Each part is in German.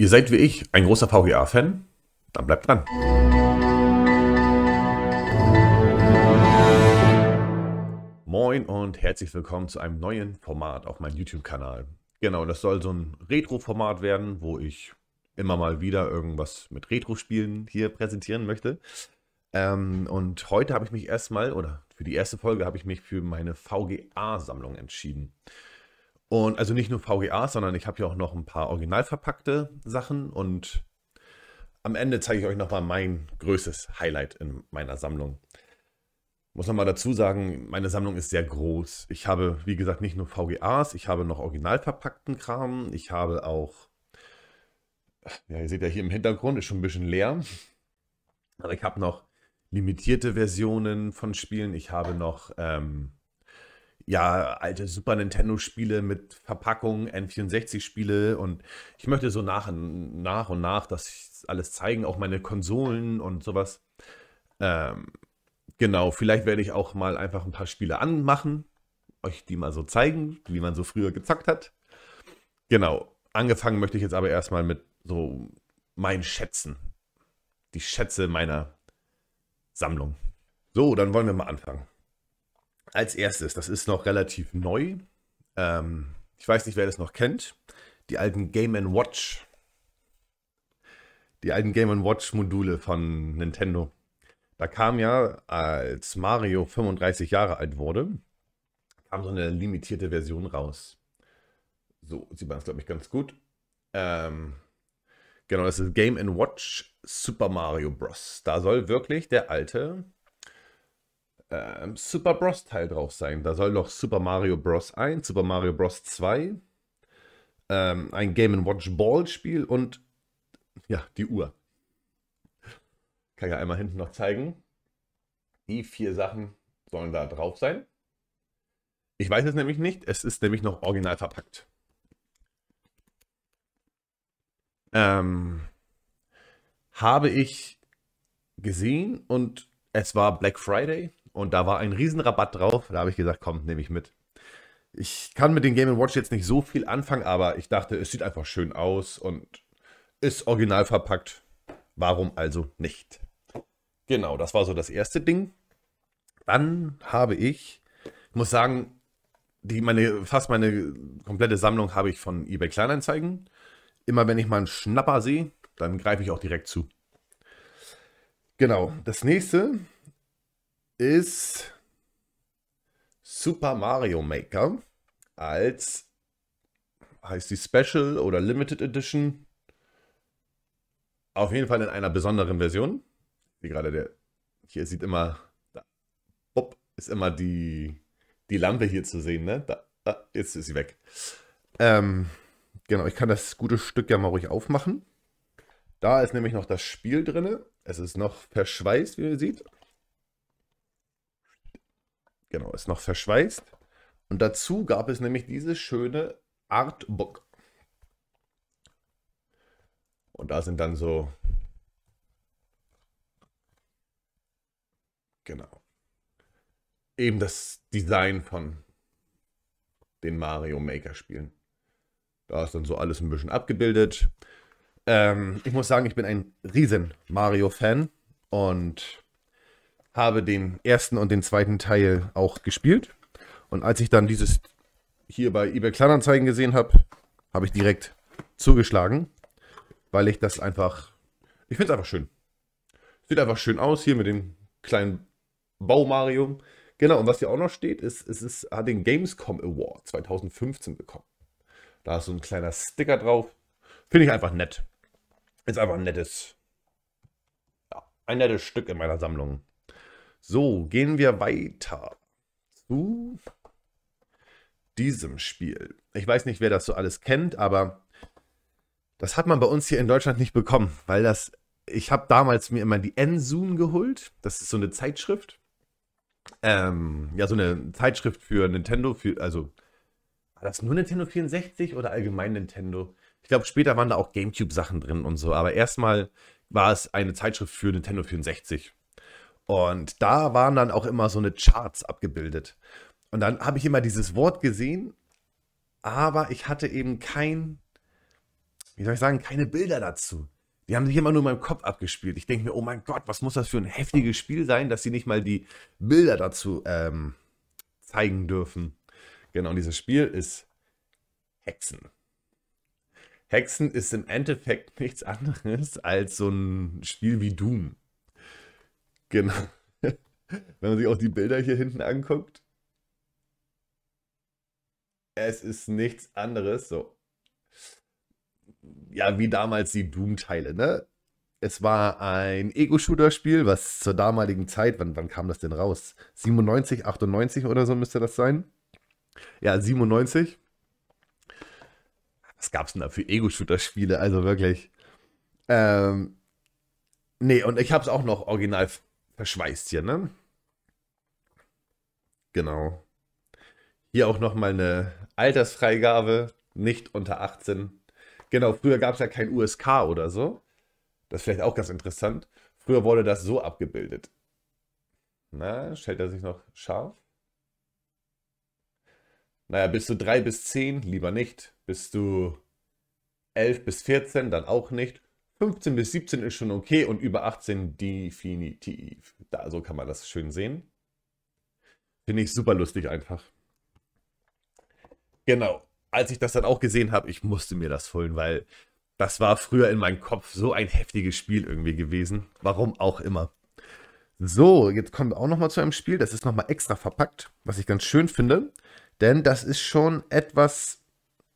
Ihr seid wie ich ein großer VGA-Fan? Dann bleibt dran. Moin und herzlich willkommen zu einem neuen Format auf meinem YouTube-Kanal. Genau, das soll so ein Retro-Format werden, wo ich immer mal wieder irgendwas mit Retro-Spielen hier präsentieren möchte. Ähm, und heute habe ich mich erstmal, oder für die erste Folge habe ich mich für meine VGA-Sammlung entschieden. Und also nicht nur VGA, sondern ich habe ja auch noch ein paar original verpackte Sachen. Und am Ende zeige ich euch nochmal mein größtes Highlight in meiner Sammlung. Muss nochmal dazu sagen, meine Sammlung ist sehr groß. Ich habe, wie gesagt, nicht nur VGAs, ich habe noch original verpackten Kram. Ich habe auch, ja, ihr seht ja hier im Hintergrund, ist schon ein bisschen leer. Aber ich habe noch limitierte Versionen von Spielen. Ich habe noch ähm, ja, alte Super Nintendo-Spiele mit Verpackung, N64-Spiele und ich möchte so nach und nach, und nach das alles zeigen, auch meine Konsolen und sowas. Ähm, genau, vielleicht werde ich auch mal einfach ein paar Spiele anmachen, euch die mal so zeigen, wie man so früher gezockt hat. Genau, angefangen möchte ich jetzt aber erstmal mit so meinen Schätzen. Die Schätze meiner Sammlung. So, dann wollen wir mal anfangen als erstes, das ist noch relativ neu. Ähm, ich weiß nicht, wer das noch kennt. Die alten Game Watch. Die alten Game Watch Module von Nintendo. Da kam ja, als Mario 35 Jahre alt wurde, kam so eine limitierte Version raus. So sieht man es, glaube ich, ganz gut. Ähm, genau, das ist Game Watch Super Mario Bros. Da soll wirklich der alte ähm, Super Bros. Teil drauf sein. Da soll doch Super Mario Bros. 1, Super Mario Bros. 2, ähm, ein Game Watch Ball Spiel und ja, die Uhr. Kann ja einmal hinten noch zeigen. Die vier Sachen sollen da drauf sein. Ich weiß es nämlich nicht. Es ist nämlich noch original verpackt. Ähm, habe ich gesehen und es war Black Friday. Und da war ein Riesenrabatt drauf. Da habe ich gesagt, komm, nehme ich mit. Ich kann mit den Game Watch jetzt nicht so viel anfangen, aber ich dachte, es sieht einfach schön aus und ist original verpackt. Warum also nicht? Genau, das war so das erste Ding. Dann habe ich, ich muss sagen, die, meine, fast meine komplette Sammlung habe ich von eBay Kleinanzeigen. Immer wenn ich mal einen Schnapper sehe, dann greife ich auch direkt zu. Genau, das nächste ist Super Mario Maker als heißt die Special oder Limited Edition. Auf jeden Fall in einer besonderen Version. Wie gerade der hier sieht immer da, Bob ist immer die die Lampe hier zu sehen, ne? Da, da, jetzt ist sie weg. Ähm, genau, ich kann das gute Stück ja mal ruhig aufmachen. Da ist nämlich noch das Spiel drin. Es ist noch verschweißt, wie ihr seht. Genau, ist noch verschweißt. Und dazu gab es nämlich dieses schöne Artbook. Und da sind dann so. Genau. Eben das Design von den Mario Maker Spielen. Da ist dann so alles ein bisschen abgebildet. Ähm, ich muss sagen, ich bin ein riesen Mario-Fan und habe den ersten und den zweiten Teil auch gespielt. Und als ich dann dieses hier bei eBay Kleinanzeigen gesehen habe, habe ich direkt zugeschlagen, weil ich das einfach, ich finde es einfach schön. Sieht einfach schön aus hier mit dem kleinen Bau Mario. Genau, und was hier auch noch steht, ist, es ist, hat den Gamescom Award 2015 bekommen. Da ist so ein kleiner Sticker drauf. Finde ich einfach nett. Ist einfach ein nettes, ja, ein nettes Stück in meiner Sammlung. So, gehen wir weiter zu diesem Spiel. Ich weiß nicht, wer das so alles kennt, aber das hat man bei uns hier in Deutschland nicht bekommen, weil das, ich habe damals mir immer die Ensun geholt. Das ist so eine Zeitschrift. Ähm, ja, so eine Zeitschrift für Nintendo, für, also war das nur Nintendo 64 oder allgemein Nintendo? Ich glaube, später waren da auch GameCube-Sachen drin und so, aber erstmal war es eine Zeitschrift für Nintendo 64. Und da waren dann auch immer so eine Charts abgebildet. Und dann habe ich immer dieses Wort gesehen, aber ich hatte eben kein, wie soll ich sagen, keine Bilder dazu. Die haben sich immer nur in meinem Kopf abgespielt. Ich denke mir, oh mein Gott, was muss das für ein heftiges Spiel sein, dass sie nicht mal die Bilder dazu ähm, zeigen dürfen. Genau, und dieses Spiel ist Hexen. Hexen ist im Endeffekt nichts anderes als so ein Spiel wie Doom. Genau. Wenn man sich auch die Bilder hier hinten anguckt. Es ist nichts anderes. So. Ja, wie damals die Doom-Teile, ne? Es war ein Ego-Shooter-Spiel, was zur damaligen Zeit, wann, wann kam das denn raus? 97, 98 oder so müsste das sein. Ja, 97. Was gab es denn da für Ego-Shooter-Spiele? Also wirklich. Ähm, nee, und ich habe es auch noch original verschweißt hier, ne? Genau. Hier auch nochmal eine Altersfreigabe, nicht unter 18. Genau, früher gab es ja kein USK oder so. Das ist vielleicht auch ganz interessant. Früher wurde das so abgebildet. Na, stellt er sich noch scharf? Naja, bist du 3 bis 10, lieber nicht. Bist du 11 bis 14, dann auch nicht. 15 bis 17 ist schon okay und über 18 definitiv. Da, so kann man das schön sehen. Finde ich super lustig einfach. Genau. Als ich das dann auch gesehen habe, ich musste mir das holen, weil das war früher in meinem Kopf so ein heftiges Spiel irgendwie gewesen. Warum auch immer. So, jetzt kommen wir auch nochmal zu einem Spiel. Das ist nochmal extra verpackt, was ich ganz schön finde. Denn das ist schon etwas,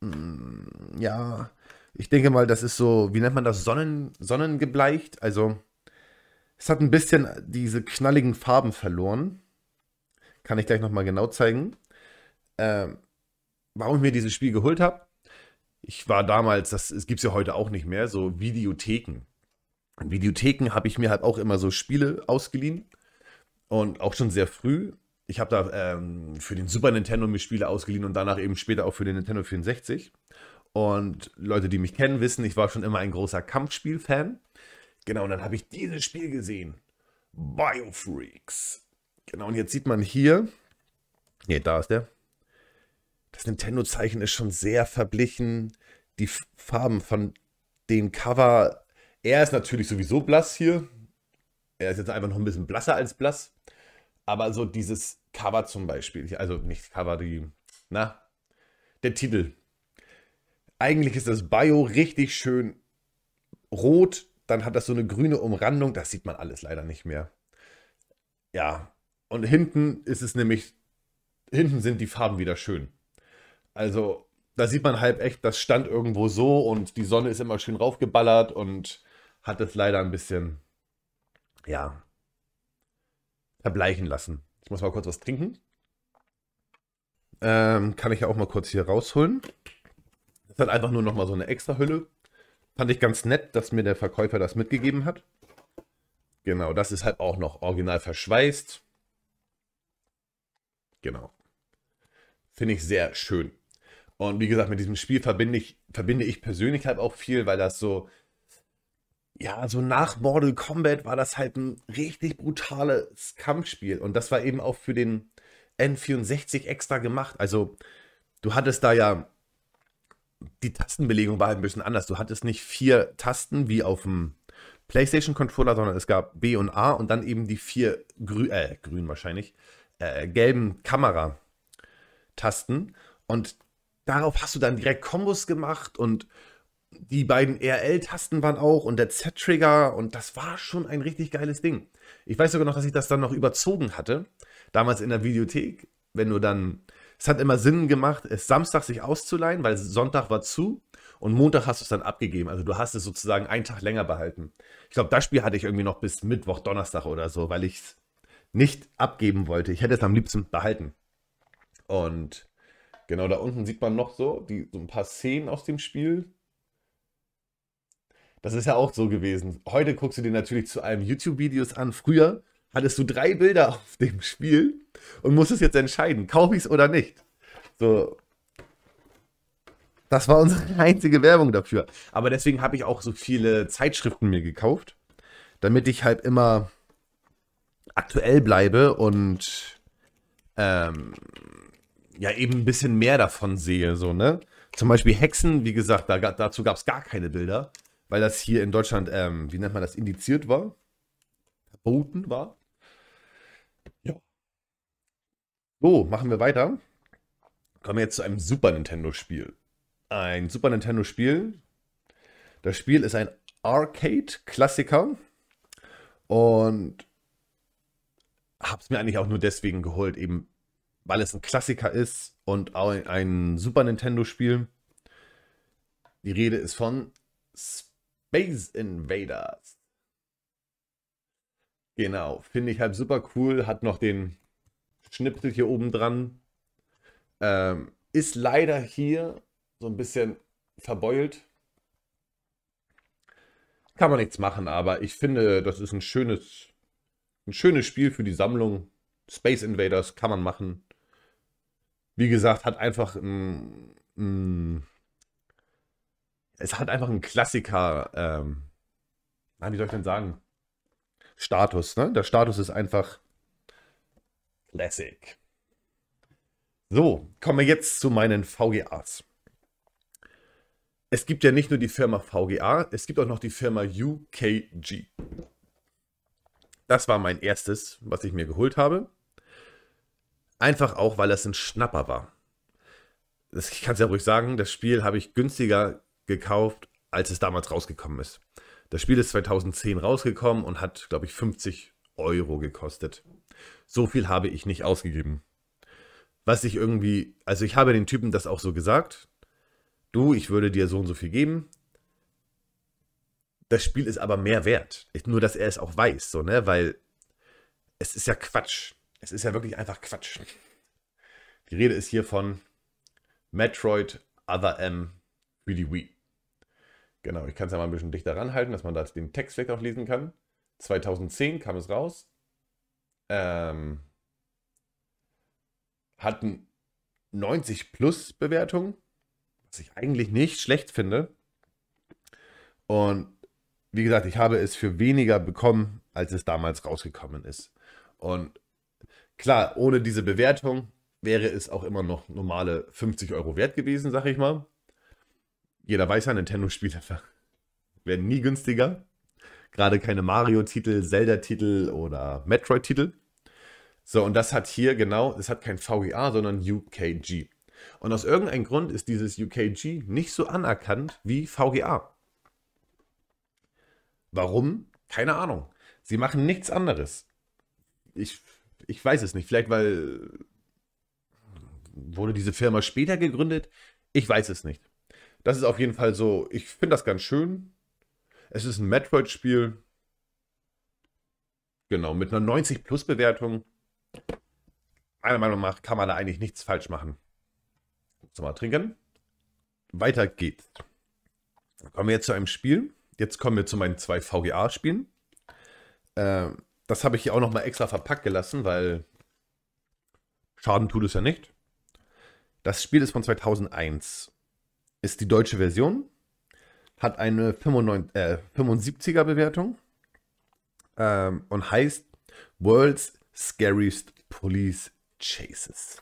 hm, ja, ich denke mal, das ist so, wie nennt man das, Sonnen, sonnengebleicht. Also es hat ein bisschen diese knalligen Farben verloren. Kann ich gleich nochmal genau zeigen. Ähm, warum ich mir dieses Spiel geholt habe. Ich war damals, das gibt es ja heute auch nicht mehr, so Videotheken. In Videotheken habe ich mir halt auch immer so Spiele ausgeliehen. Und auch schon sehr früh. Ich habe da ähm, für den Super Nintendo mir Spiele ausgeliehen und danach eben später auch für den Nintendo 64. Und Leute, die mich kennen, wissen, ich war schon immer ein großer Kampfspiel-Fan. Genau, und dann habe ich dieses Spiel gesehen. Biofreaks. Genau, und jetzt sieht man hier. Ne, da ist der. Das Nintendo-Zeichen ist schon sehr verblichen. Die Farben von dem Cover. Er ist natürlich sowieso blass hier. Er ist jetzt einfach noch ein bisschen blasser als blass. Aber so dieses Cover zum Beispiel. Also nicht Cover, die. Na, der Titel eigentlich ist das Bio richtig schön rot, dann hat das so eine grüne Umrandung, das sieht man alles leider nicht mehr. Ja, und hinten ist es nämlich, hinten sind die Farben wieder schön. Also da sieht man halb echt, das stand irgendwo so und die Sonne ist immer schön raufgeballert und hat es leider ein bisschen, ja, verbleichen lassen. Ich muss mal kurz was trinken. Ähm, kann ich ja auch mal kurz hier rausholen. Ist halt einfach nur nochmal so eine extra Hülle. Fand ich ganz nett, dass mir der Verkäufer das mitgegeben hat. Genau, das ist halt auch noch original verschweißt. Genau. Finde ich sehr schön. Und wie gesagt, mit diesem Spiel verbinde ich, verbinde ich persönlich halt auch viel, weil das so, ja, so nach Mortal Kombat war das halt ein richtig brutales Kampfspiel. Und das war eben auch für den N64 extra gemacht. Also, du hattest da ja die Tastenbelegung war halt ein bisschen anders. Du hattest nicht vier Tasten wie auf dem PlayStation-Controller, sondern es gab B und A und dann eben die vier grü äh, grün wahrscheinlich, äh, gelben Kamera-Tasten. Und darauf hast du dann direkt Kombos gemacht und die beiden RL-Tasten waren auch und der Z-Trigger und das war schon ein richtig geiles Ding. Ich weiß sogar noch, dass ich das dann noch überzogen hatte. Damals in der Videothek, wenn du dann es hat immer Sinn gemacht, es Samstag sich auszuleihen, weil Sonntag war zu und Montag hast du es dann abgegeben. Also du hast es sozusagen einen Tag länger behalten. Ich glaube, das Spiel hatte ich irgendwie noch bis Mittwoch, Donnerstag oder so, weil ich es nicht abgeben wollte. Ich hätte es am liebsten behalten. Und genau da unten sieht man noch so, die, so ein paar Szenen aus dem Spiel. Das ist ja auch so gewesen. Heute guckst du dir natürlich zu allem YouTube-Videos an. Früher hattest du drei Bilder auf dem Spiel und muss es jetzt entscheiden, kaufe ich es oder nicht. So. Das war unsere einzige Werbung dafür. Aber deswegen habe ich auch so viele Zeitschriften mir gekauft, damit ich halt immer aktuell bleibe und ähm, ja eben ein bisschen mehr davon sehe, so, ne? Zum Beispiel Hexen, wie gesagt, da, dazu gab es gar keine Bilder, weil das hier in Deutschland, ähm, wie nennt man das, indiziert war, verboten war. Ja, so, machen wir weiter. Kommen wir jetzt zu einem Super Nintendo-Spiel. Ein Super Nintendo-Spiel. Das Spiel ist ein Arcade-Klassiker. Und habe es mir eigentlich auch nur deswegen geholt, eben weil es ein Klassiker ist und auch ein Super Nintendo-Spiel. Die Rede ist von Space Invaders. Genau, finde ich halt super cool. Hat noch den Schnipsel hier oben dran. Ähm, ist leider hier so ein bisschen verbeult. Kann man nichts machen, aber ich finde, das ist ein schönes, ein schönes Spiel für die Sammlung. Space Invaders kann man machen. Wie gesagt, hat einfach ein, ein es hat einfach einen Klassiker, ähm, wie soll ich denn sagen, Status. Ne? Der Status ist einfach Classic. So, kommen wir jetzt zu meinen VGAs. Es gibt ja nicht nur die Firma VGA, es gibt auch noch die Firma UKG. Das war mein erstes, was ich mir geholt habe. Einfach auch, weil das ein Schnapper war. Das, ich kann es ja ruhig sagen, das Spiel habe ich günstiger gekauft, als es damals rausgekommen ist. Das Spiel ist 2010 rausgekommen und hat, glaube ich, 50 Euro gekostet so viel habe ich nicht ausgegeben. Was ich irgendwie, also ich habe den Typen das auch so gesagt, du, ich würde dir so und so viel geben. Das Spiel ist aber mehr wert. Nur, dass er es auch weiß, so, ne? Weil es ist ja Quatsch. Es ist ja wirklich einfach Quatsch. Die Rede ist hier von Metroid Other M für die Wii. Genau, ich kann es ja mal ein bisschen dichter ranhalten, dass man da den Text vielleicht auch lesen kann. 2010 kam es raus ähm, hatten 90 plus Bewertungen, was ich eigentlich nicht schlecht finde. Und wie gesagt, ich habe es für weniger bekommen, als es damals rausgekommen ist. Und klar, ohne diese Bewertung wäre es auch immer noch normale 50 Euro wert gewesen, sag ich mal. Jeder weiß ja, Nintendo-Spiele werden nie günstiger. Gerade keine Mario-Titel, Zelda-Titel oder Metroid-Titel. So, und das hat hier genau, es hat kein VEA, sondern UKG. Und aus irgendeinem Grund ist dieses UKG nicht so anerkannt wie VGA. Warum? Keine Ahnung. Sie machen nichts anderes. Ich, ich weiß es nicht. Vielleicht, weil wurde diese Firma später gegründet? Ich weiß es nicht. Das ist auf jeden Fall so, ich finde das ganz schön. Es ist ein Metroid-Spiel. Genau, mit einer 90-Plus-Bewertung meiner Meinung nach kann man da eigentlich nichts falsch machen. So, mal trinken. Weiter geht's. Kommen wir jetzt zu einem Spiel. Jetzt kommen wir zu meinen zwei VGA-Spielen. Äh, das habe ich hier auch nochmal extra verpackt gelassen, weil Schaden tut es ja nicht. Das Spiel ist von 2001. Ist die deutsche Version. Hat eine 95, äh, 75er Bewertung. Ähm, und heißt World's Scariest Police Chases.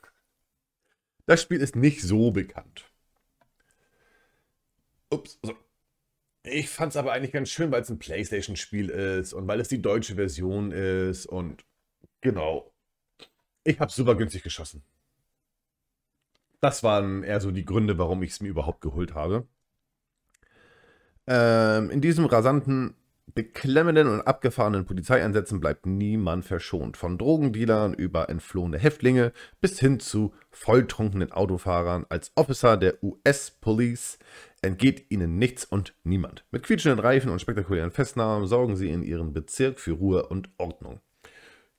Das Spiel ist nicht so bekannt. Ups, so. Ich fand es aber eigentlich ganz schön, weil es ein Playstation-Spiel ist und weil es die deutsche Version ist und genau. Ich habe super günstig geschossen. Das waren eher so die Gründe, warum ich es mir überhaupt geholt habe. Ähm, in diesem rasanten beklemmenden und abgefahrenen Polizeieinsätzen bleibt niemand verschont. Von Drogendealern über entflohene Häftlinge bis hin zu volltrunkenen Autofahrern. Als Officer der US-Police entgeht ihnen nichts und niemand. Mit quietschenden Reifen und spektakulären Festnahmen sorgen sie in ihrem Bezirk für Ruhe und Ordnung.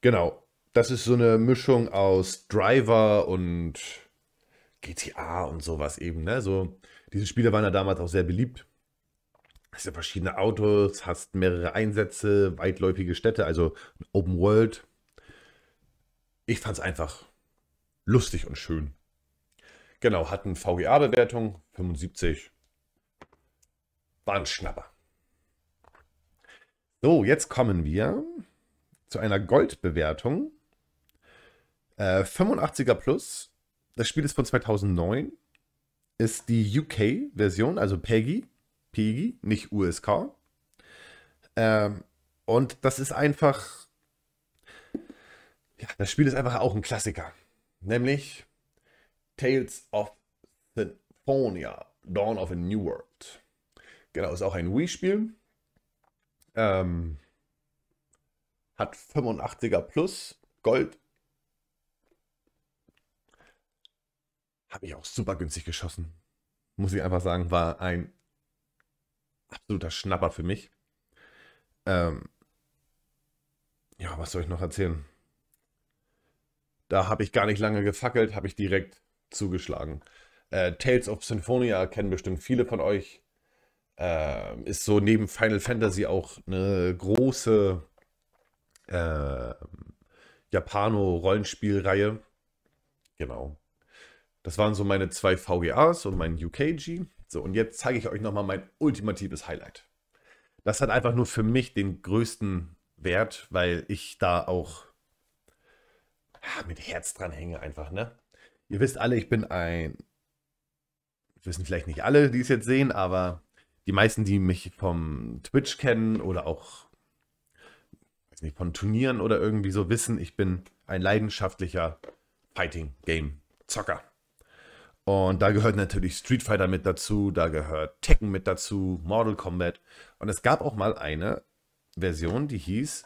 Genau, das ist so eine Mischung aus Driver und GTA und sowas eben. Ne? So, diese Spiele waren ja damals auch sehr beliebt hast ja verschiedene Autos, hast mehrere Einsätze, weitläufige Städte, also Open World. Ich fand es einfach lustig und schön. Genau, hatten VGA-Bewertung 75. War ein Schnapper. So, jetzt kommen wir zu einer Goldbewertung. Äh, 85er Plus. Das Spiel ist von 2009. Ist die UK-Version, also Peggy, PEGI, nicht USK. Ähm, und das ist einfach, ja, das Spiel ist einfach auch ein Klassiker. Nämlich Tales of Symphonia, Dawn of a New World. Genau, ist auch ein Wii-Spiel. Ähm, hat 85er plus Gold. Habe ich auch super günstig geschossen. Muss ich einfach sagen, war ein absoluter Schnapper für mich. Ähm, ja, was soll ich noch erzählen? Da habe ich gar nicht lange gefackelt, habe ich direkt zugeschlagen. Äh, Tales of Symphonia kennen bestimmt viele von euch. Äh, ist so neben Final Fantasy auch eine große äh, Japano-Rollenspielreihe. Genau. Das waren so meine zwei VGAs und mein UKG. So, und jetzt zeige ich euch nochmal mein ultimatives Highlight. Das hat einfach nur für mich den größten Wert, weil ich da auch mit Herz dran hänge einfach, ne? Ihr wisst alle, ich bin ein, wissen vielleicht nicht alle, die es jetzt sehen, aber die meisten, die mich vom Twitch kennen oder auch weiß nicht, von Turnieren oder irgendwie so wissen, ich bin ein leidenschaftlicher Fighting Game Zocker. Und da gehört natürlich Street Fighter mit dazu, da gehört Tekken mit dazu, Mortal Kombat. Und es gab auch mal eine Version, die hieß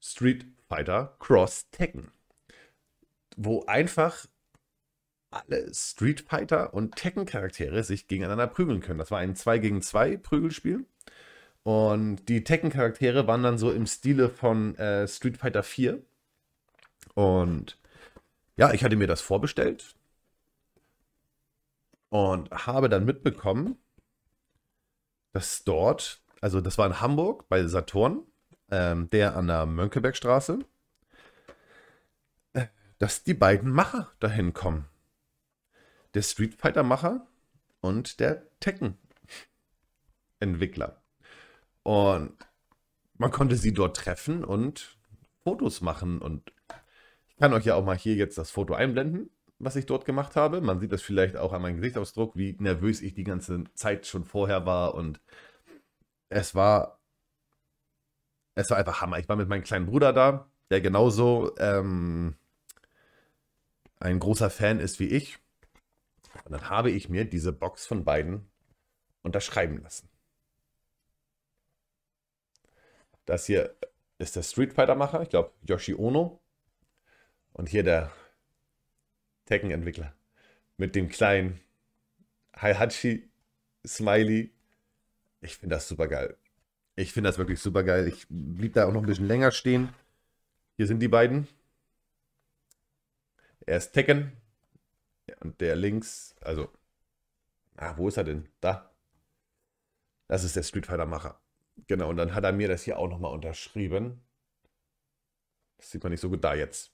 Street Fighter Cross Tekken, wo einfach alle Street Fighter und Tekken Charaktere sich gegeneinander prügeln können. Das war ein 2 gegen 2 Prügelspiel. Und die Tekken Charaktere waren dann so im Stile von äh, Street Fighter 4. Und ja, ich hatte mir das vorbestellt und habe dann mitbekommen, dass dort, also das war in Hamburg bei Saturn, ähm, der an der Mönckebergstraße, äh, dass die beiden Macher dahin kommen. Der Street Fighter Macher und der Tekken Entwickler. Und man konnte sie dort treffen und Fotos machen. Und ich kann euch ja auch mal hier jetzt das Foto einblenden was ich dort gemacht habe. Man sieht das vielleicht auch an meinem Gesichtsausdruck, wie nervös ich die ganze Zeit schon vorher war. Und es war, es war einfach Hammer. Ich war mit meinem kleinen Bruder da, der genauso ähm, ein großer Fan ist wie ich. Und dann habe ich mir diese Box von beiden unterschreiben lassen. Das hier ist der Street Fighter Macher, ich glaube Yoshi Ono. Und hier der Tekken-Entwickler. Mit dem kleinen Heihachi Smiley. Ich finde das super geil. Ich finde das wirklich super geil. Ich blieb da auch noch ein bisschen länger stehen. Hier sind die beiden. Er ist Tekken. Und der links, also. Ah, wo ist er denn? Da. Das ist der Street Fighter-Macher. Genau, und dann hat er mir das hier auch nochmal unterschrieben. Das sieht man nicht so gut da jetzt.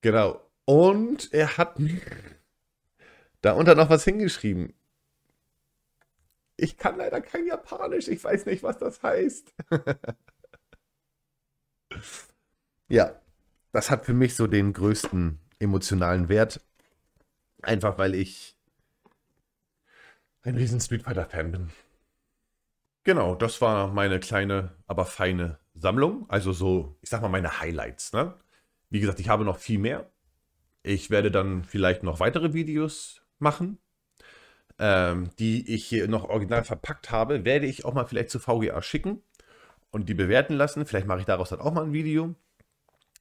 Genau. Und er hat da unter noch was hingeschrieben. Ich kann leider kein Japanisch, ich weiß nicht, was das heißt. ja, das hat für mich so den größten emotionalen Wert. Einfach weil ich ein riesen Street Fighter-Fan bin. Genau, das war meine kleine, aber feine Sammlung. Also so, ich sag mal, meine Highlights. Ne? Wie gesagt, ich habe noch viel mehr. Ich werde dann vielleicht noch weitere Videos machen, ähm, die ich hier noch original verpackt habe, werde ich auch mal vielleicht zu VGA schicken und die bewerten lassen. Vielleicht mache ich daraus dann auch mal ein Video.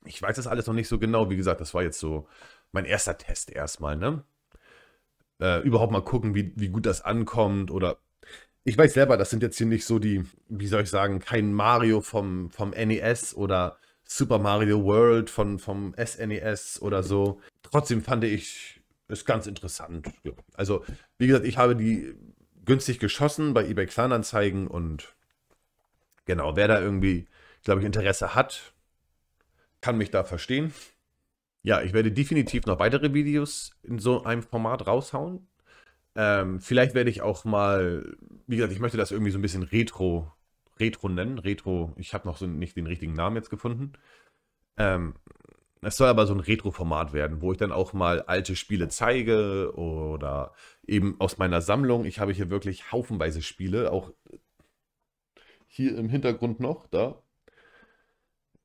Ich weiß das alles noch nicht so genau. Wie gesagt, das war jetzt so mein erster Test erstmal, ne? Äh, überhaupt mal gucken, wie, wie gut das ankommt oder ich weiß selber, das sind jetzt hier nicht so die, wie soll ich sagen, kein Mario vom, vom NES oder Super Mario World von, vom SNES e oder so. Trotzdem fand ich es ganz interessant. Also, wie gesagt, ich habe die günstig geschossen bei eBay Kleinanzeigen und genau, wer da irgendwie, glaube ich, Interesse hat, kann mich da verstehen. Ja, ich werde definitiv noch weitere Videos in so einem Format raushauen. Ähm, vielleicht werde ich auch mal, wie gesagt, ich möchte das irgendwie so ein bisschen retro Retro nennen. Retro, ich habe noch so nicht den richtigen Namen jetzt gefunden. Ähm, es soll aber so ein Retro-Format werden, wo ich dann auch mal alte Spiele zeige oder eben aus meiner Sammlung. Ich habe hier wirklich haufenweise Spiele, auch hier im Hintergrund noch, da.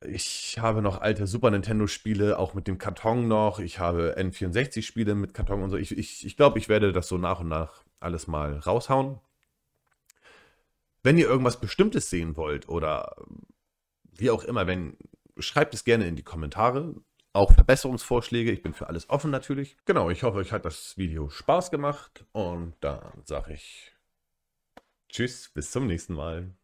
Ich habe noch alte Super Nintendo-Spiele, auch mit dem Karton noch. Ich habe N64-Spiele mit Karton und so. Ich glaube, ich, ich, glaub, ich werde das so nach und nach alles mal raushauen. Wenn ihr irgendwas Bestimmtes sehen wollt oder wie auch immer, wenn, schreibt es gerne in die Kommentare. Auch Verbesserungsvorschläge, ich bin für alles offen natürlich. Genau, ich hoffe, euch hat das Video Spaß gemacht und dann sage ich Tschüss, bis zum nächsten Mal.